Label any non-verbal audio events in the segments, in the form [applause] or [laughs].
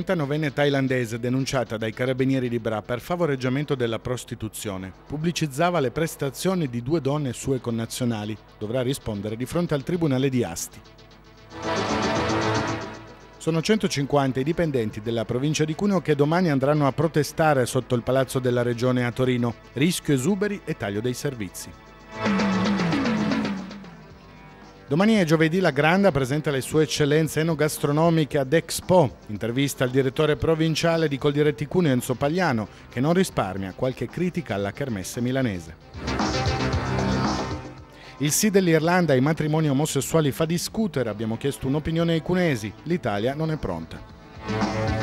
39enne thailandese denunciata dai carabinieri di Bra per favoreggiamento della prostituzione. Pubblicizzava le prestazioni di due donne sue connazionali. Dovrà rispondere di fronte al tribunale di Asti. Sono 150 i dipendenti della provincia di Cuneo che domani andranno a protestare sotto il Palazzo della Regione a Torino. Rischio esuberi e taglio dei servizi. Domani è giovedì la Granda presenta le sue eccellenze enogastronomiche ad Expo. Intervista al direttore provinciale di Coldiretti Cuneo Enzo Pagliano, che non risparmia qualche critica alla kermesse milanese. Il sì dell'Irlanda ai matrimoni omosessuali fa discutere, abbiamo chiesto un'opinione ai cunesi, l'Italia non è pronta.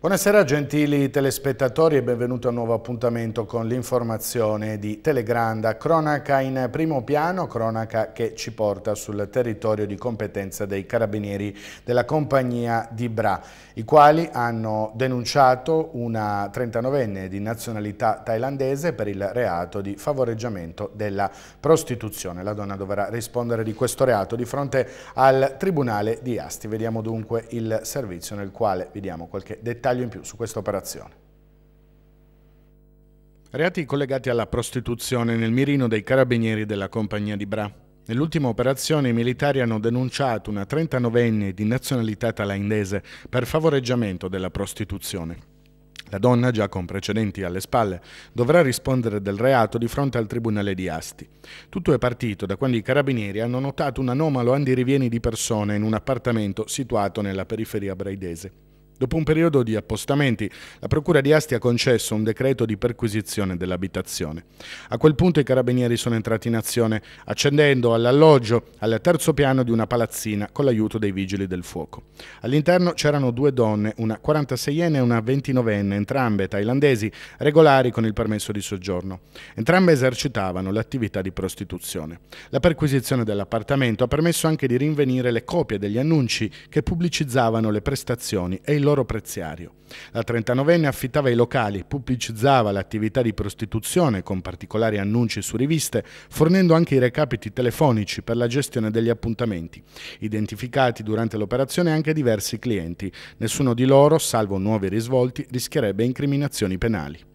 Buonasera gentili telespettatori e benvenuti a un nuovo appuntamento con l'informazione di Telegranda, cronaca in primo piano, cronaca che ci porta sul territorio di competenza dei carabinieri della compagnia di Bra, i quali hanno denunciato una 39enne di nazionalità thailandese per il reato di favoreggiamento della prostituzione. La donna dovrà rispondere di questo reato di fronte al Tribunale di Asti. Vediamo dunque il servizio nel quale vediamo qualche dettaglio dettaglio in più su questa operazione. Reati collegati alla prostituzione nel mirino dei carabinieri della compagnia di Bra. Nell'ultima operazione i militari hanno denunciato una 39enne di nazionalità thailandese per favoreggiamento della prostituzione. La donna, già con precedenti alle spalle, dovrà rispondere del reato di fronte al Tribunale di Asti. Tutto è partito da quando i carabinieri hanno notato un anomalo andirivieni di persone in un appartamento situato nella periferia braidese. Dopo un periodo di appostamenti, la Procura di Asti ha concesso un decreto di perquisizione dell'abitazione. A quel punto i carabinieri sono entrati in azione, accendendo all'alloggio al terzo piano di una palazzina con l'aiuto dei vigili del fuoco. All'interno c'erano due donne, una 46enne e una 29enne, entrambe thailandesi, regolari con il permesso di soggiorno. Entrambe esercitavano l'attività di prostituzione. La perquisizione dell'appartamento ha permesso anche di rinvenire le copie degli annunci che pubblicizzavano le prestazioni e il loro loro preziario. La 39enne affittava i locali, pubblicizzava l'attività di prostituzione con particolari annunci su riviste, fornendo anche i recapiti telefonici per la gestione degli appuntamenti. Identificati durante l'operazione anche diversi clienti. Nessuno di loro, salvo nuovi risvolti, rischierebbe incriminazioni penali.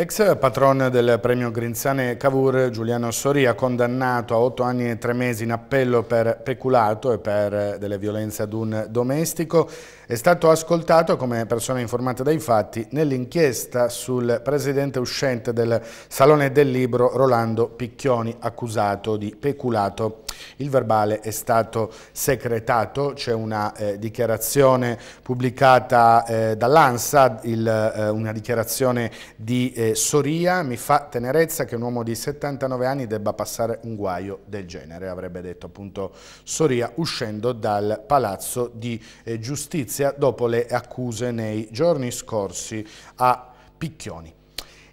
Ex patron del premio Grinzane Cavour, Giuliano Soria, condannato a otto anni e tre mesi in appello per peculato e per delle violenze ad un domestico, è stato ascoltato come persona informata dai fatti nell'inchiesta sul presidente uscente del Salone del Libro Rolando Picchioni, accusato di peculato. Il verbale è stato secretato, c'è una eh, dichiarazione pubblicata eh, dall'ANSA, eh, una dichiarazione di eh, Soria, mi fa tenerezza che un uomo di 79 anni debba passare un guaio del genere, avrebbe detto appunto Soria uscendo dal Palazzo di eh, Giustizia giustizia dopo le accuse nei giorni scorsi a Picchioni.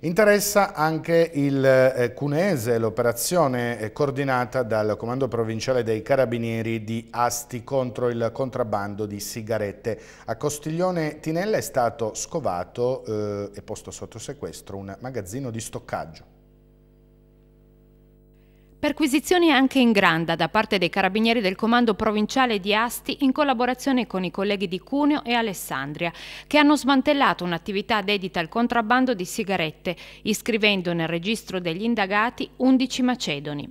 Interessa anche il eh, Cunese, l'operazione eh, coordinata dal Comando Provinciale dei Carabinieri di Asti contro il contrabbando di sigarette. A Costiglione Tinella è stato scovato eh, e posto sotto sequestro un magazzino di stoccaggio. Perquisizioni anche in Granda da parte dei carabinieri del comando provinciale di Asti in collaborazione con i colleghi di Cuneo e Alessandria, che hanno smantellato un'attività dedita al contrabbando di sigarette, iscrivendo nel registro degli indagati 11 macedoni.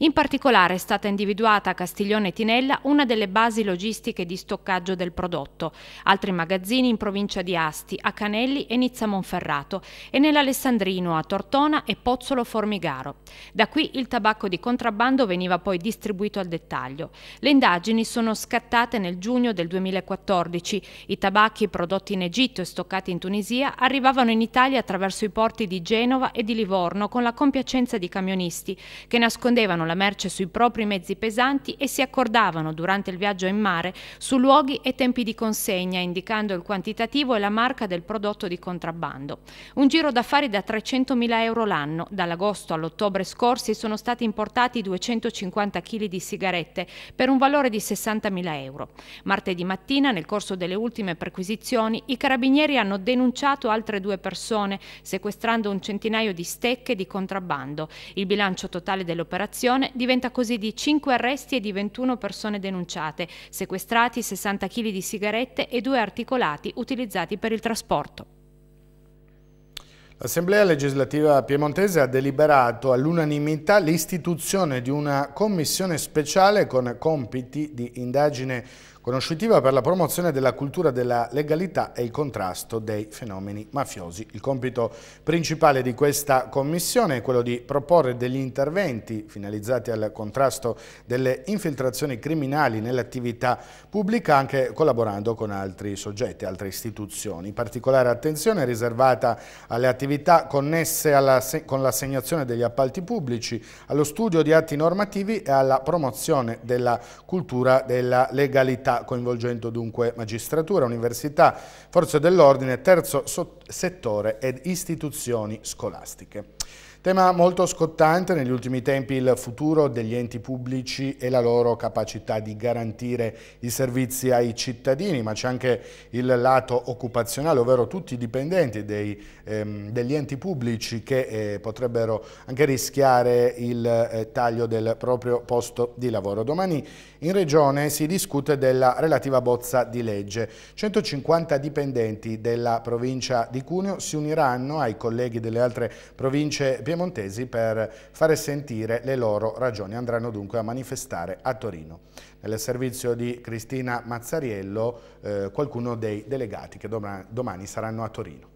In particolare è stata individuata a Castiglione Tinella una delle basi logistiche di stoccaggio del prodotto, altri magazzini in provincia di Asti, a Canelli e Nizza Monferrato e nell'Alessandrino a Tortona e Pozzolo Formigaro. Da qui il tabacco di di contrabbando veniva poi distribuito al dettaglio. Le indagini sono scattate nel giugno del 2014. I tabacchi prodotti in Egitto e stoccati in Tunisia arrivavano in Italia attraverso i porti di Genova e di Livorno con la compiacenza di camionisti che nascondevano la merce sui propri mezzi pesanti e si accordavano durante il viaggio in mare su luoghi e tempi di consegna indicando il quantitativo e la marca del prodotto di contrabbando. Un giro d'affari da 300.000 euro l'anno. Dall'agosto all'ottobre scorsi sono stati importati sequestrati 250 kg di sigarette per un valore di 60.000 euro. Martedì mattina, nel corso delle ultime perquisizioni, i carabinieri hanno denunciato altre due persone, sequestrando un centinaio di stecche di contrabbando. Il bilancio totale dell'operazione diventa così di 5 arresti e di 21 persone denunciate, sequestrati 60 kg di sigarette e due articolati utilizzati per il trasporto. L'Assemblea legislativa piemontese ha deliberato all'unanimità l'istituzione di una commissione speciale con compiti di indagine conoscitiva per la promozione della cultura della legalità e il contrasto dei fenomeni mafiosi. Il compito principale di questa commissione è quello di proporre degli interventi finalizzati al contrasto delle infiltrazioni criminali nell'attività pubblica anche collaborando con altri soggetti, altre istituzioni. Particolare attenzione è riservata alle attività connesse alla, con l'assegnazione degli appalti pubblici, allo studio di atti normativi e alla promozione della cultura della legalità coinvolgendo dunque magistratura, università, forze dell'ordine, terzo settore ed istituzioni scolastiche. Tema molto scottante negli ultimi tempi il futuro degli enti pubblici e la loro capacità di garantire i servizi ai cittadini, ma c'è anche il lato occupazionale, ovvero tutti i dipendenti dei, ehm, degli enti pubblici che eh, potrebbero anche rischiare il eh, taglio del proprio posto di lavoro. Domani in Regione si discute della relativa bozza di legge. 150 dipendenti della provincia di Cuneo si uniranno ai colleghi delle altre province piemontesi per fare sentire le loro ragioni. Andranno dunque a manifestare a Torino. Nel servizio di Cristina Mazzariello eh, qualcuno dei delegati che domani, saranno a Torino.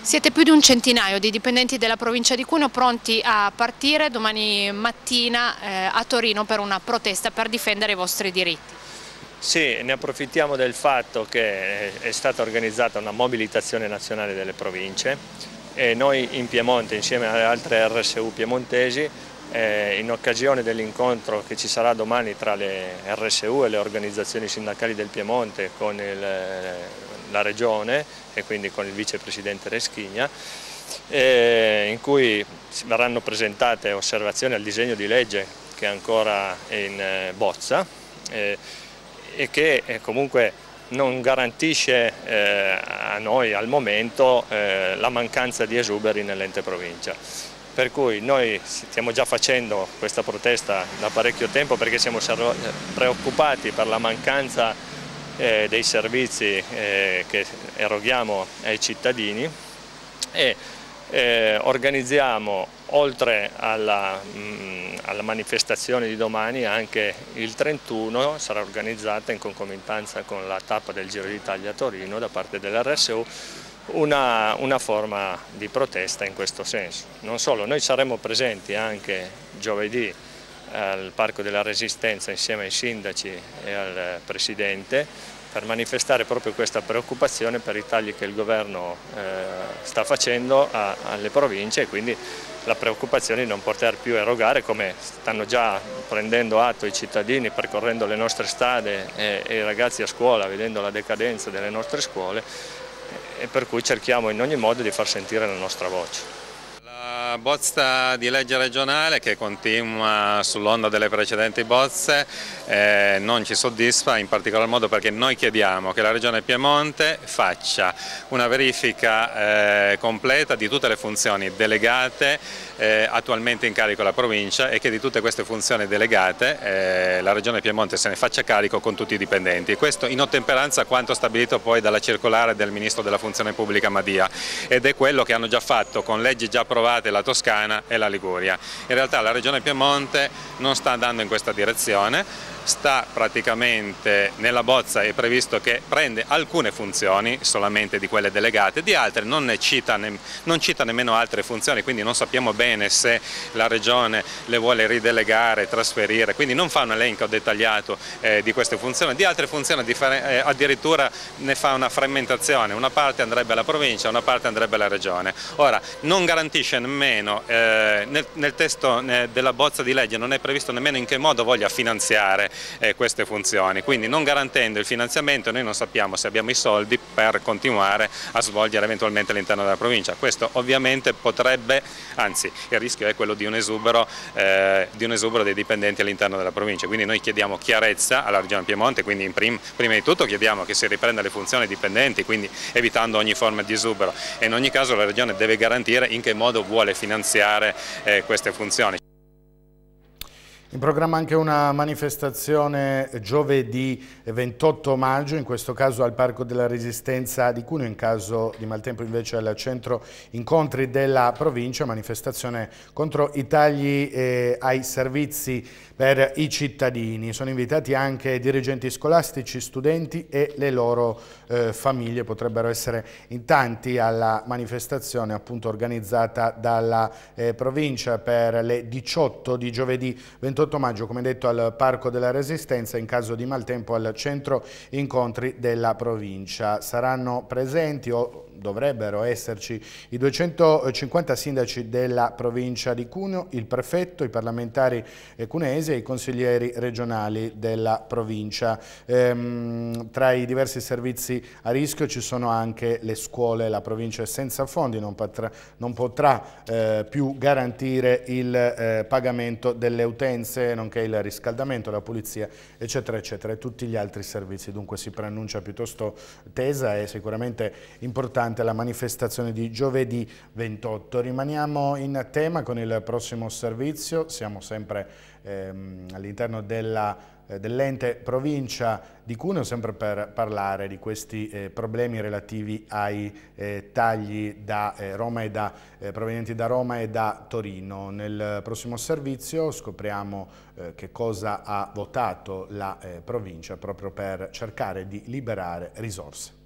Siete più di un centinaio di dipendenti della provincia di Cuneo pronti a partire domani mattina eh, a Torino per una protesta per difendere i vostri diritti. Sì, ne approfittiamo del fatto che eh, è stata organizzata una mobilitazione nazionale delle province e noi in Piemonte insieme alle altre RSU piemontesi eh, in occasione dell'incontro che ci sarà domani tra le RSU e le organizzazioni sindacali del Piemonte con il, la Regione e quindi con il Vicepresidente Reschigna eh, in cui verranno presentate osservazioni al disegno di legge che è ancora in eh, bozza eh, e che comunque non garantisce eh, a noi al momento eh, la mancanza di esuberi nell'ente provincia. Per cui noi stiamo già facendo questa protesta da parecchio tempo perché siamo eh, preoccupati per la mancanza eh, dei servizi eh, che eroghiamo ai cittadini e eh, organizziamo oltre alla, mh, mm, alla, manifestazione di domani anche il 31 sarà organizzata in concomitanza con la tappa del Giro d'Italia a Torino da parte dell'RSU una, una, forma di protesta in questo senso. Non solo, noi saremo presenti anche giovedì al Parco della Resistenza insieme ai sindaci e al Presidente per manifestare proprio questa preoccupazione per i tagli che il governo eh, sta facendo alle province e quindi la preoccupazione di non poter più erogare come stanno già prendendo atto i cittadini percorrendo le nostre strade e i ragazzi a scuola vedendo la decadenza delle nostre scuole e per cui cerchiamo in ogni modo di far sentire la nostra voce bozza di legge regionale che continua sull'onda delle precedenti bozze eh, non ci soddisfa in particolar modo perché noi chiediamo che la Regione Piemonte faccia una verifica eh, completa di tutte le funzioni delegate eh, attualmente in carico alla provincia e che di tutte queste funzioni delegate eh, la Regione Piemonte se ne faccia carico con tutti i dipendenti. Questo in ottemperanza a quanto stabilito poi dalla circolare del Ministro della Funzione Pubblica Madia ed è quello che hanno già fatto con leggi già approvate la Toscana e la Liguria. In realtà la Regione Piemonte non sta andando in questa direzione, sta praticamente nella bozza è previsto che prende alcune funzioni solamente di quelle delegate, di altre non, ne cita, ne, non cita nemmeno altre funzioni, quindi non sappiamo bene se la Regione le vuole ridelegare, trasferire, quindi non fa un elenco dettagliato eh, di queste funzioni, di altre funzioni eh, addirittura ne fa una frammentazione, una parte andrebbe alla provincia, una parte andrebbe alla Regione. Ora, non garantisce nemmeno, eh, nel, nel, testo eh, della bozza di legge non è previsto nemmeno in che modo voglia finanziare eh, queste funzioni. Quindi non garantendo il finanziamento noi non sappiamo se abbiamo i soldi per continuare a svolgere eventualmente all'interno della provincia. Questo ovviamente potrebbe, anzi il rischio è quello di un esubero, eh, di un esubero dei dipendenti all'interno della provincia. Quindi noi chiediamo chiarezza alla Regione Piemonte, quindi prim, prima di tutto chiediamo che si riprenda le funzioni dipendenti, quindi evitando ogni forma di esubero e in ogni caso la Regione deve garantire in che modo vuole finanziare eh, queste funzioni. In programma anche una manifestazione giovedì 28 maggio, in questo caso al Parco della Resistenza di Cuneo, in caso di maltempo invece al centro incontri della provincia, manifestazione contro i tagli eh, ai servizi per i cittadini. Sono invitati anche dirigenti scolastici, studenti e le loro eh, famiglie, potrebbero essere in tanti alla manifestazione appunto organizzata dalla eh, provincia per le 18 di giovedì 28 28 maggio, come detto, al Parco della Resistenza, in caso di maltempo al centro incontri della provincia. Saranno presenti o dovrebbero esserci i 250 sindaci della provincia di Cuneo, il prefetto, i parlamentari eh, cunesi e i consiglieri regionali della provincia. Ehm, tra i diversi servizi a rischio ci sono anche le scuole, la provincia è senza fondi, non potrà, non potrà eh, più garantire il eh, pagamento delle utenze, nonché il riscaldamento, la pulizia, eccetera, eccetera, e tutti gli altri servizi. Dunque si preannuncia piuttosto tesa e sicuramente importante durante la manifestazione di giovedì 28. Rimaniamo in tema con il prossimo servizio, siamo sempre ehm, all'interno della eh, dell'ente provincia di Cuneo sempre per parlare di questi eh, problemi relativi ai eh, tagli da, eh, da, eh, provenienti da Roma e da Torino. Nel prossimo servizio scopriamo eh, che cosa ha votato la provincia proprio per cercare di liberare risorse.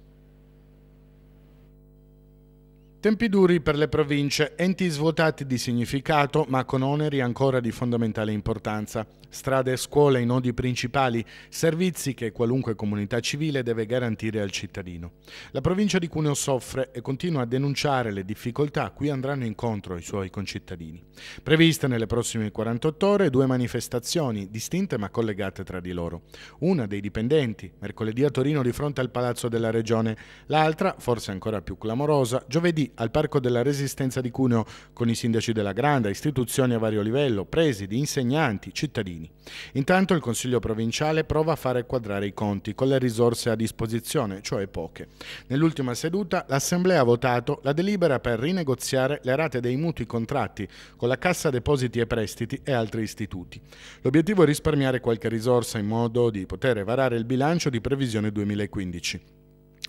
Tempi duri per le province, enti svuotati di significato ma con oneri ancora di fondamentale importanza. Strade e scuole i nodi principali, servizi che qualunque comunità civile deve garantire al cittadino. La provincia di Cuneo soffre e continua a denunciare le difficoltà a cui andranno incontro i suoi concittadini. Previste nelle prossime 48 ore due manifestazioni distinte ma collegate tra di loro. Una dei dipendenti, mercoledì a Torino di fronte al Palazzo della Regione, l'altra, forse ancora più clamorosa, giovedì al Parco della Resistenza di Cuneo con i sindaci della Granda, istituzioni a vario livello, presidi, insegnanti, cittadini. Intanto il Consiglio provinciale prova a fare quadrare i conti con le risorse a disposizione, cioè poche. Nell'ultima seduta l'Assemblea ha votato la delibera per rinegoziare le rate dei mutui contratti con la Cassa Depositi e Prestiti e altri istituti. L'obiettivo è risparmiare qualche risorsa in modo di poter varare il bilancio di previsione 2015.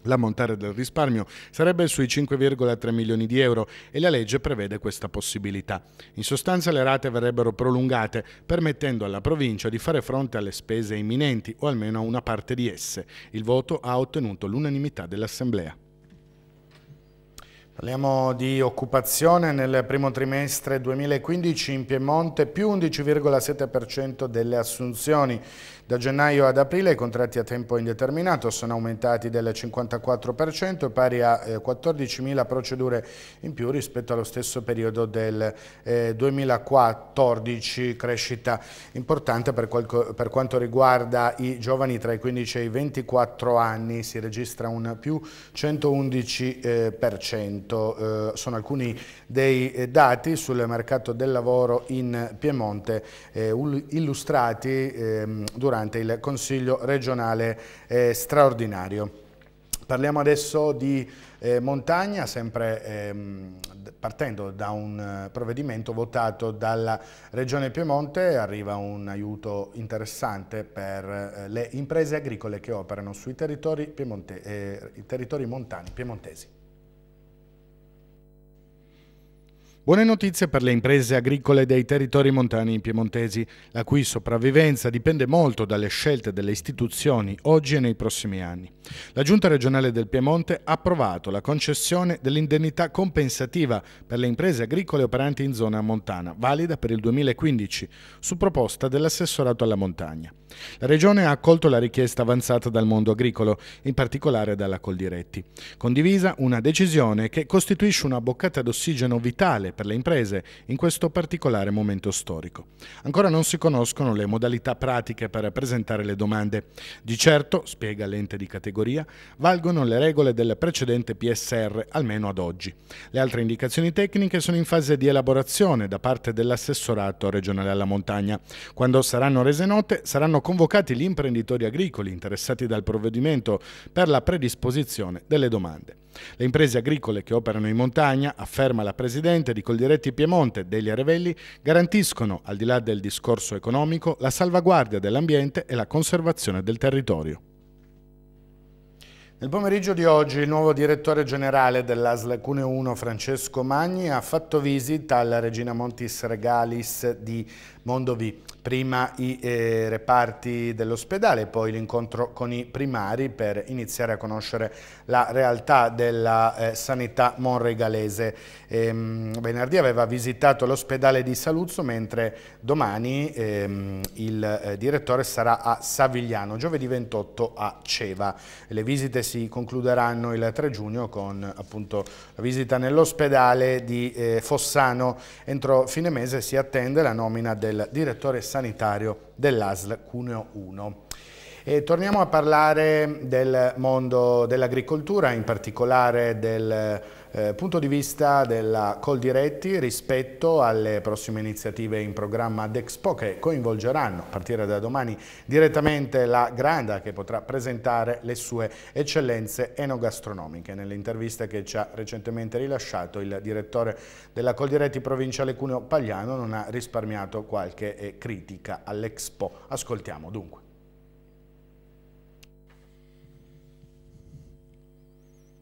L'ammontare del risparmio sarebbe sui 5,3 milioni di euro e la legge prevede questa possibilità. In sostanza le rate verrebbero prolungate permettendo alla provincia di fare fronte alle spese imminenti o almeno a una parte di esse. Il voto ha ottenuto l'unanimità dell'Assemblea. Parliamo di occupazione nel primo trimestre 2015 in Piemonte più 11,7% delle assunzioni da gennaio ad aprile i contratti a tempo indeterminato sono aumentati del 54% pari a 14.000 eh, procedure in più rispetto allo stesso periodo del 2014, eh, crescita importante per, per quanto riguarda i giovani tra i 15 e i 24 anni, si registra un più 111%, eh, sono alcuni dei dati sul mercato del lavoro in Piemonte illustrati ehm, durante durante il Consiglio regionale eh, straordinario. Parliamo adesso di eh, montagna, sempre ehm, partendo da un eh, provvedimento votato dalla Regione Piemonte, arriva un aiuto interessante per eh, le imprese agricole che operano sui territori, eh, i territori montani, piemontesi. Buone notizie per le imprese agricole dei territori montani piemontesi, la cui sopravvivenza dipende molto dalle scelte delle istituzioni oggi e nei prossimi anni. La Giunta regionale del Piemonte ha approvato la concessione dell'indennità compensativa per le imprese agricole operanti in zona montana, valida per il 2015, su proposta dell'assessorato alla montagna. La Regione ha accolto la richiesta avanzata dal mondo agricolo, in particolare dalla Coldiretti. Condivisa una decisione che costituisce una boccata d'ossigeno vitale per le imprese in questo particolare momento storico. Ancora non si conoscono le modalità pratiche per presentare le domande. Di certo, spiega l'ente di categoria, valgono le regole del precedente PSR, almeno ad oggi. Le altre indicazioni tecniche sono in fase di elaborazione da parte dell'assessorato regionale alla montagna. Quando saranno rese note, saranno saranno convocati gli imprenditori agricoli interessati dal provvedimento per la predisposizione delle domande. Le imprese agricole che operano in montagna, afferma la Presidente di Coldiretti Piemonte, Delia Revelli, garantiscono, al di là del discorso economico, la salvaguardia dell'ambiente e la conservazione del territorio. Nel pomeriggio di oggi il nuovo direttore generale dell'ASL Cune 1 Francesco Magni ha fatto visita alla Regina Montis Regalis di Mondovì. Prima i eh, reparti dell'ospedale, poi l'incontro con i primari per iniziare a conoscere la realtà della eh, sanità monregalese. Ehm, venerdì aveva visitato l'ospedale di Saluzzo, mentre domani ehm, il eh, direttore sarà a Savigliano, giovedì 28 a Ceva. Le visite si concluderanno il 3 giugno con appunto, la visita nell'ospedale di eh, Fossano. Entro fine mese si attende la nomina del direttore sanitario dell'ASL Cuneo 1. E torniamo a parlare del mondo dell'agricoltura, in particolare del eh, punto di vista della Coldiretti rispetto alle prossime iniziative in programma ad Expo che coinvolgeranno a partire da domani direttamente la Granda che potrà presentare le sue eccellenze enogastronomiche. Nell'intervista che ci ha recentemente rilasciato il direttore della Coldiretti provinciale Cuneo Pagliano non ha risparmiato qualche eh, critica all'Expo. Ascoltiamo dunque.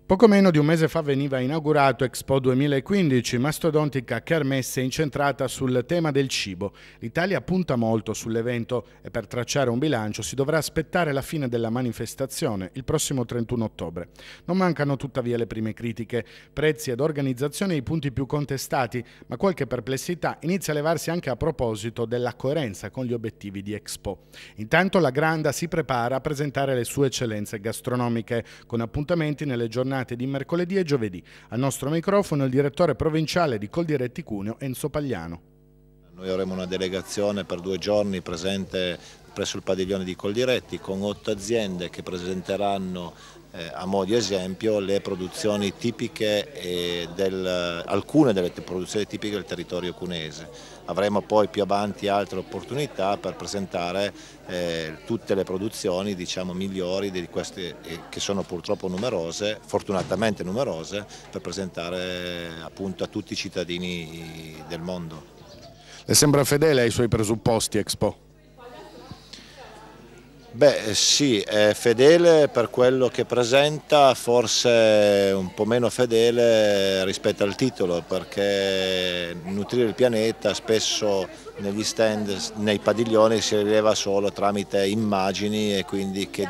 Poco meno di un mese fa veniva inaugurato Expo 2015, mastodontica kermesse incentrata sul tema del cibo. L'Italia punta molto sull'evento e per tracciare un bilancio si dovrà aspettare la fine della manifestazione, il prossimo 31 ottobre. Non mancano tuttavia le prime critiche, prezzi ed organizzazione i punti più contestati, ma qualche perplessità inizia a levarsi anche a proposito della coerenza con gli obiettivi di Expo. Intanto la Granda si prepara a presentare le sue eccellenze gastronomiche, con appuntamenti nelle giornate giornate di mercoledì e giovedì. Al nostro microfono il direttore provinciale di Coldiretti Cuneo, Enzo Pagliano. Noi avremo una delegazione per due giorni presente presso il padiglione di Coldiretti con otto aziende che presenteranno eh, a modo di esempio le produzioni tipiche eh, del, alcune delle produzioni tipiche del territorio cunese avremo poi più avanti altre opportunità per presentare eh, tutte le produzioni diciamo, migliori di queste eh, che sono purtroppo numerose, fortunatamente numerose, per presentare eh, appunto a tutti i cittadini del mondo. Le sembra fedele ai suoi presupposti Expo? Beh sì, è fedele per quello che presenta, forse un po' meno fedele rispetto al titolo perché nutrire il pianeta spesso negli stand, nei padiglioni si rileva solo tramite immagini e quindi che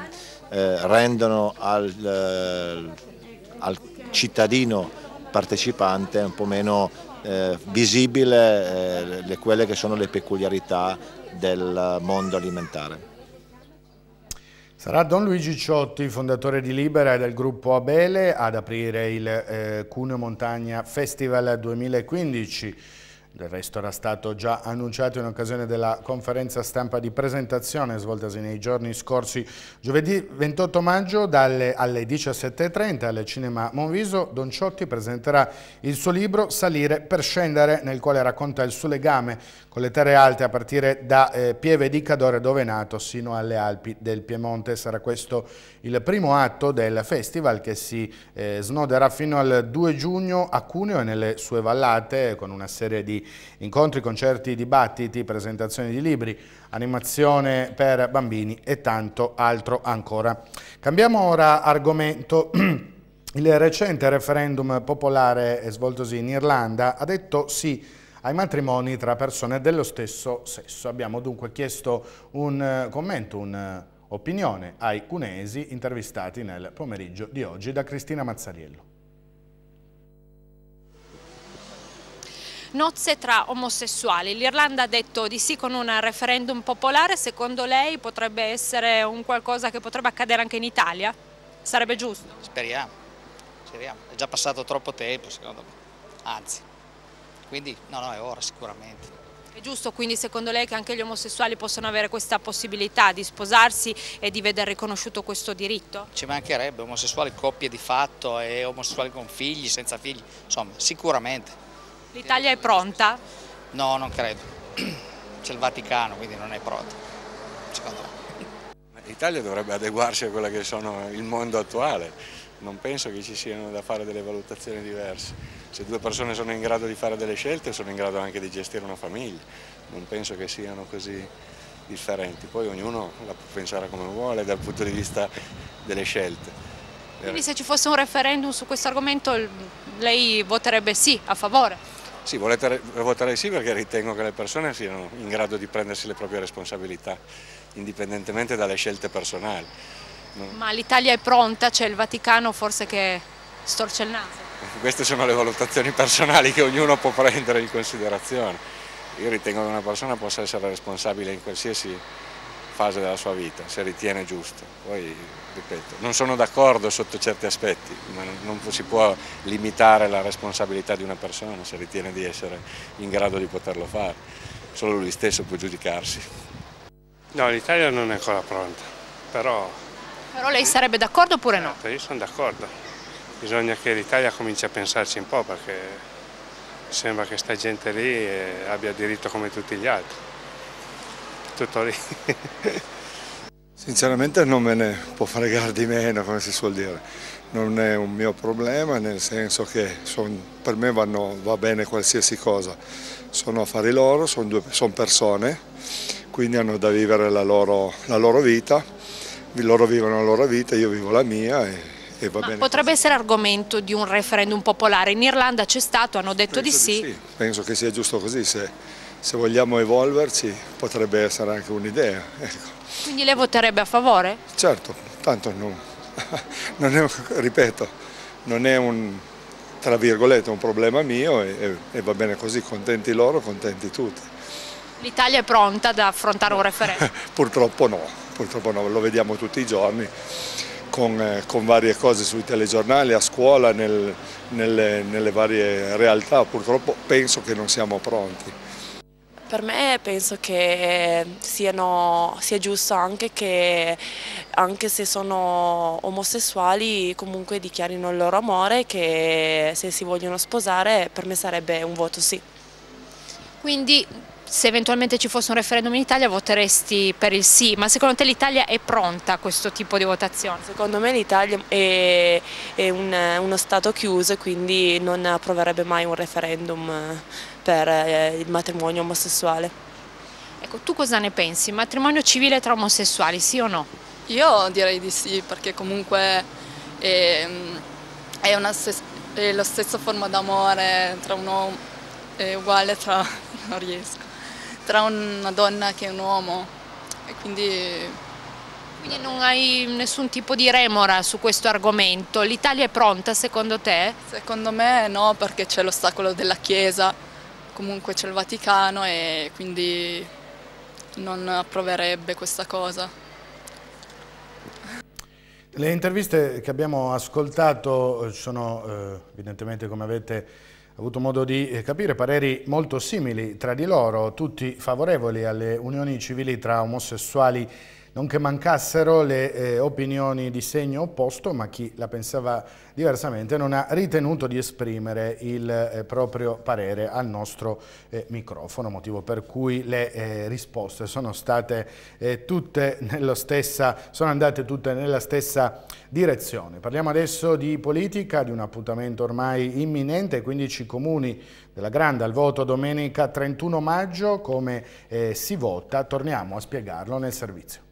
eh, rendono al, eh, al, cittadino partecipante un po' meno eh, visibile eh, le, quelle che sono le peculiarità del mondo alimentare. Sarà Don Luigi Ciotti, fondatore di Libera e del gruppo Abele, ad aprire il eh, Cuneo Montagna Festival 2015. Del resto era stato già annunciato in occasione della conferenza stampa di presentazione svoltasi nei giorni scorsi giovedì 28 maggio dalle, alle 17.30 al Cinema Monviso Don Ciotti presenterà il suo libro Salire per scendere nel quale racconta il suo legame con le terre alte a partire da eh, Pieve di Cadore dove è nato sino alle Alpi del Piemonte. Sarà questo il primo atto del festival che si eh, snoderà fino al 2 giugno a Cuneo e nelle sue vallate con una serie di incontri, concerti, dibattiti, presentazioni di libri, animazione per bambini e tanto altro ancora. Cambiamo ora argomento. [clears throat] Il recente referendum popolare svoltosi in Irlanda ha detto sì ai matrimoni tra persone dello stesso sesso. Abbiamo dunque chiesto un eh, commento, un'opinione eh, ai cunesi intervistati nel pomeriggio di oggi da Cristina Mazzariello. nozze tra omosessuali. L'Irlanda ha detto di sì con un referendum popolare, secondo lei potrebbe essere un qualcosa che potrebbe accadere anche in Italia? Sarebbe giusto? Speriamo, speriamo. È già passato troppo tempo secondo me, anzi. Quindi no, no, è ora sicuramente. È giusto quindi secondo lei che anche gli omosessuali possano avere questa possibilità di sposarsi e di vedere riconosciuto questo diritto? Ci mancherebbe omosessuali coppie di fatto e omosessuali con figli, senza figli, insomma sicuramente. L'Italia è pronta? No, non credo. [clears throat] C'è il Vaticano, quindi non è pronta, secondo me. L'Italia dovrebbe adeguarsi a quello che sono il mondo attuale, non penso che ci siano da fare delle valutazioni diverse. Se due persone sono in grado di fare delle scelte sono in grado anche di gestire una famiglia, non penso che siano così differenti, poi ognuno la può pensare come vuole dal punto di vista delle scelte. Quindi se ci fosse un referendum su questo argomento lei voterebbe sì, a favore? Sì, voterei sì perché ritengo che le persone siano in grado di prendersi le proprie responsabilità, indipendentemente dalle scelte personali. Ma l'Italia è pronta, c'è il Vaticano forse che storce il naso? Queste sono le valutazioni personali che ognuno può prendere in considerazione. Io ritengo che una persona possa essere responsabile in qualsiasi fase della sua vita, se ritiene giusto. Poi ripeto, non sono d'accordo sotto certi aspetti, ma non si può limitare la responsabilità di una persona se ritiene di essere in grado di poterlo fare, solo lui stesso può giudicarsi. No, l'Italia non è ancora pronta, però... Però lei sarebbe d'accordo oppure no? Certo, io sono d'accordo, bisogna che l'Italia cominci a pensarci un po' perché sembra che sta gente lì abbia diritto come tutti gli altri, tutto lì. [laughs] Sinceramente non me ne può fregare di meno, come si suol dire. Non è un mio problema, nel senso che son, per me vanno, va bene qualsiasi cosa. Sono affari loro, sono son persone, quindi hanno da vivere la loro, la loro, vita. Loro vivono la loro vita, io vivo la mia e, e va Ma bene. Potrebbe così. essere argomento di un referendum popolare. In Irlanda c'è stato, hanno detto di sì. di sì. Penso che sia giusto così. Se se vogliamo evolverci potrebbe essere anche un'idea. Ecco. Quindi lei voterebbe a favore? Certo, tanto non, [laughs] non è, ripeto, non è un, tra virgolette, un problema mio e, e va bene così, contenti loro, contenti tutti. L'Italia è pronta ad affrontare un referendum? [laughs] purtroppo no, purtroppo no, lo vediamo tutti i giorni con, eh, con varie cose sui telegiornali, a scuola, nel, nelle, nelle varie realtà, purtroppo penso che non siamo pronti. Per me penso che siano, sia giusto anche che anche se sono omosessuali comunque dichiarino il loro amore e che se si vogliono sposare per me sarebbe un voto sì. Quindi se eventualmente ci fosse un referendum in Italia voteresti per il sì, ma secondo te l'Italia è pronta a questo tipo di votazione? Secondo me l'Italia è, è un, uno Stato chiuso quindi non approverebbe mai un referendum per eh, il matrimonio omosessuale. Ecco, tu cosa ne pensi? Matrimonio civile tra omosessuali, sì o no? Io direi di sì, perché comunque è, ehm, è, una, è la stessa forma d'amore tra un uomo, è uguale tra, [laughs] non riesco, tra una donna che un uomo e quindi quindi non hai nessun tipo di remora su questo argomento. L'Italia è pronta secondo te? Secondo me no, perché c'è l'ostacolo della Chiesa comunque c'è il Vaticano e quindi non approverebbe questa cosa. Le interviste che abbiamo ascoltato eh, sono eh, evidentemente, come avete avuto modo di eh, capire, pareri molto simili tra di loro, tutti favorevoli alle unioni civili tra omosessuali e non che mancassero le eh, opinioni di segno opposto, ma chi la pensava diversamente non ha ritenuto di esprimere il eh, proprio parere al nostro eh, microfono, motivo per cui le eh, risposte sono, state, eh, tutte stessa, sono andate tutte nella stessa direzione. Parliamo adesso di politica, di un appuntamento ormai imminente, 15 comuni della Grande al voto domenica 31 maggio, come eh, si vota, torniamo a spiegarlo nel servizio.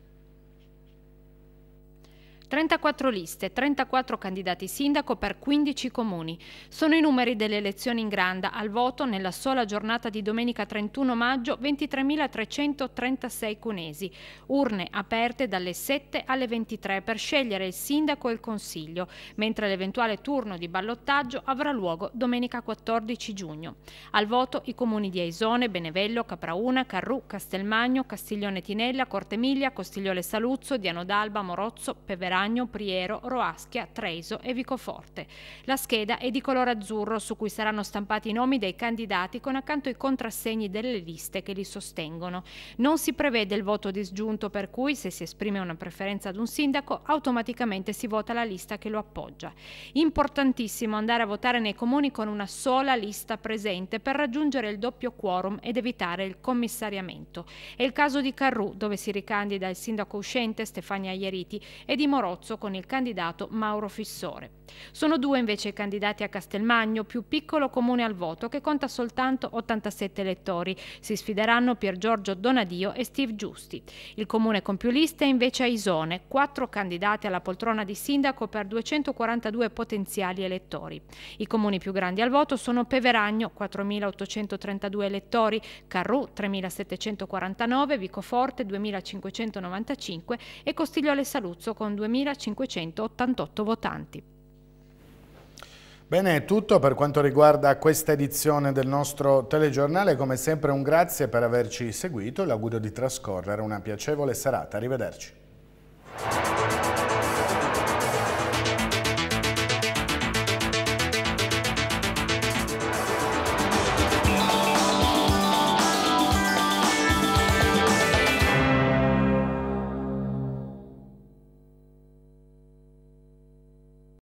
34 liste, 34 candidati sindaco per 15 comuni. Sono i numeri delle elezioni in Granda. Al voto, nella sola giornata di domenica 31 maggio, 23.336 cunesi. Urne aperte dalle 7 alle 23 per scegliere il sindaco e il consiglio, mentre l'eventuale turno di ballottaggio avrà luogo domenica 14 giugno. Al voto i comuni di Aisone, Benevello, Caprauna, Carrù, Castelmagno, Castiglione Tinella, Cortemiglia, Costigliole Saluzzo, Diano d'Alba, Morozzo, Peverano, Meragno, Priero, Roaschia, Treso e Vicoforte. La scheda è di colore azzurro su cui saranno stampati i nomi dei candidati con accanto i contrassegni delle liste che li sostengono. Non si prevede il voto disgiunto per cui se si esprime una preferenza ad un sindaco automaticamente si vota la lista che lo appoggia. Importantissimo andare a votare nei comuni con una sola lista presente per raggiungere il doppio quorum ed evitare il commissariamento. È il caso di Carrù dove si ricandida il sindaco uscente Stefania Ieriti e di Morò Morozzo con il candidato Mauro Fissore. Sono due invece i candidati a Castelmagno, più piccolo comune al voto, che conta soltanto 87 elettori. Si sfideranno Pier Giorgio Donadio e Steve Giusti. Il comune con più liste è invece a Isone, quattro candidati alla poltrona di sindaco per 242 potenziali elettori. I comuni più grandi al voto sono Peveragno, 4.832 elettori, Carrù, 3.749, Vicoforte, 2.595 e Costigliole Saluzzo con 2.588 votanti. Bene, è tutto per quanto riguarda questa edizione del nostro telegiornale. Come sempre un grazie per averci seguito e l'augurio di trascorrere una piacevole serata. Arrivederci.